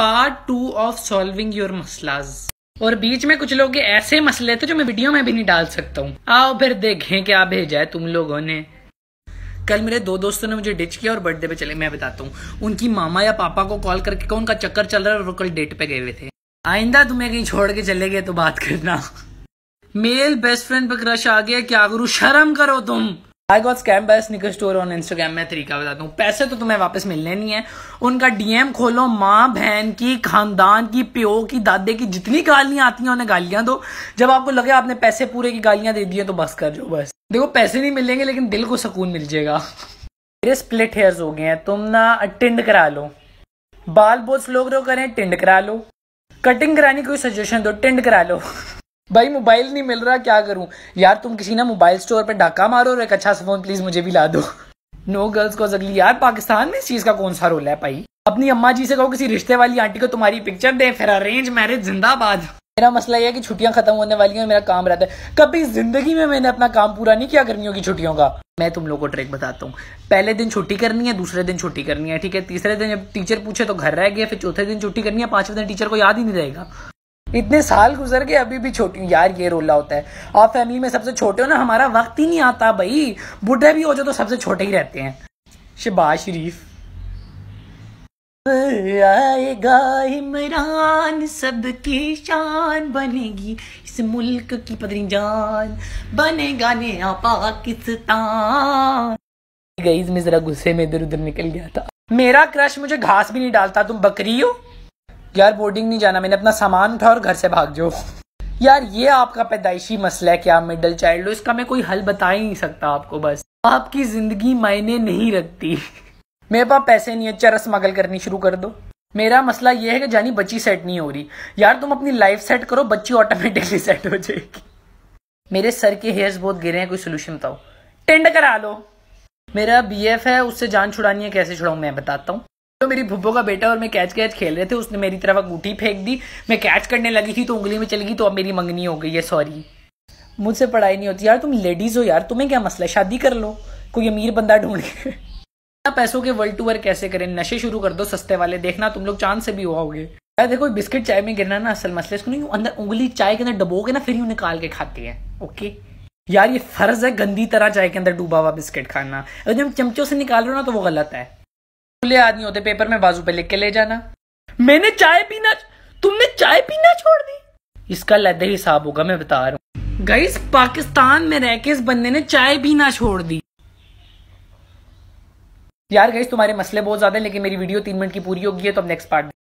part two of solving your मसलाज और बीच में कुछ लोग ऐसे मसले थे जो मैं वीडियो में भी नहीं डाल सकता हूँ आओ फिर देखें क्या भेजा है तुम लोगों ने कल मेरे दो दोस्तों ने मुझे डिच किया और बर्थडे पे चले मैं बताता हूँ उनकी मामा या पापा को कॉल करके कहा उनका चक्कर चल रहा है और वो कल डेट पे गए हुए थे आइंदा तुम्हें कहीं छोड़ के चले गए तो बात करना मेल बेस्ट फ्रेंड पे क्रश आ गया क्या गुरु शर्म करो तुम I got scam by sneaker store on Instagram मैं तरीका बताता हूँ पैसे तो तुम्हें वापस मिलने नहीं है उनका डीएम खोलो माँ बहन की खानदान की प्यो की दादे की जितनी गालियां आती हैं उन्हें गालियां दो जब आपको लगे आपने पैसे पूरे की गालियां दे दी हैं तो बस कर जो बस देखो पैसे नहीं मिलेंगे लेकिन दिल को सुकून मिल जाएगा मेरे स्प्लिट हेयर हो गए हैं तुम ना टिंड करा लो बाल बहुत स्लो ग्रो करें टिंड करा लो कटिंग कराने कोई सजेशन दो टिंड करा लो भाई मोबाइल नहीं मिल रहा क्या करूं यार तुम किसी ना मोबाइल स्टोर पे डाका मारो और एक अच्छा सा फोन प्लीज मुझे भी ला दो नो गर्ल्स को अगली यार पाकिस्तान में इस चीज का कौन सा रोल है भाई अपनी अम्मा जी से कहो किसी रिश्ते वाली आंटी को तुम्हारी पिक्चर दे फिर अरेंज मैरिज जिंदाबाद मेरा मसला यह है कि छुट्टियां खत्म होने वाली है मेरा काम रहता है कभी जिंदगी में मैंने अपना काम पूरा नहीं किया गर्मियों की छुट्टियों का मैं तुम लोगों को ट्रेक बताता हूँ पहले दिन छुट्टी करनी है दूसरे दिन छुट्टी करनी है ठीक है तीसरे दिन जब टीचर पूछे तो घर रह गया फिर चौथे दिन छुट्टी करनी है पांचवें दिन टीचर को याद ही नहीं रहेगा इतने साल गुजर गए अभी भी छोटी यार ये रोला होता है आप फैमिली में सबसे छोटे हो ना हमारा वक्त ही नहीं आता भाई बुढ़े भी हो जाओ तो सबसे छोटे ही रहते हैं शबाज शरीफ आएगा इमरान सबकी शान बनेगी इस मुल्क की पदरी जान बनेगा नया पाकिस्तान गई मैं जरा गुस्से में इधर उधर निकल गया था मेरा क्रश मुझे घास भी नहीं डालता तुम बकरी हो यार बोर्डिंग नहीं जाना मैंने अपना सामान उठा और घर से भाग जो यार ये आपका पैदाइशी मसला है क्या मिडल चाइल्ड हो इसका मैं कोई हल बता ही नहीं सकता आपको बस आपकी जिंदगी मायने नहीं रखती मेरे पास पैसे नहीं है चरस स्मगल करनी शुरू कर दो मेरा मसला यह है कि जानी बच्ची सेट नहीं हो रही यार तुम अपनी लाइफ सेट करो बच्ची ऑटोमेटिकली सेट हो जाएगी मेरे सर के हेयर्स बहुत गिरे हैं कोई सोल्यूशन बताओ टेंड करा लो मेरा बीएफ है उससे जान छुड़ानी है कैसे छुड़ाऊं मैं बताता हूँ तो मेरी भुब्बो का बेटा और मैं कैच कैच खेल रहे थे उसने मेरी तरफ अंगूठी फेंक दी मैं कैच करने लगी थी तो उंगली में चली गई तो अब मेरी मंगनी हो गई है सॉरी मुझसे पढ़ाई नहीं होती यार तुम लेडीज़ हो यार तुम्हें क्या मसला है शादी कर लो कोई अमीर बंदा ढूंढ के पैसों के वर्ल्ड टूर कैसे करें नशे शुरू कर दो सस्ते वाले देखना तुम लोग चांद से भी हुआ होगे यार देखो बिस्किट चाय में गिरना ना असल मसला इसको नहीं अंदर उंगली चाय के अंदर डबो के ना फिर यू निकाल के खाते हैं ओके यार ये फर्ज है गंदी तरह चाय के अंदर डूबा हुआ बिस्किट खाना अगर जब चमचों से निकाल रहे हो ना तो वो गलत है खुले आदमी होते पेपर में बाजू पे लिख के ले जाना मैंने चाय पीना तुमने चाय पीना छोड़ दी इसका लद्दे हिसाब होगा मैं बता रहा हूँ गईस पाकिस्तान में रह के इस बंदे ने चाय पीना छोड़ दी यार गईस तुम्हारे मसले बहुत ज्यादा है लेकिन मेरी वीडियो तीन मिनट की पूरी होगी है तो अब नेक्स्ट पार्ट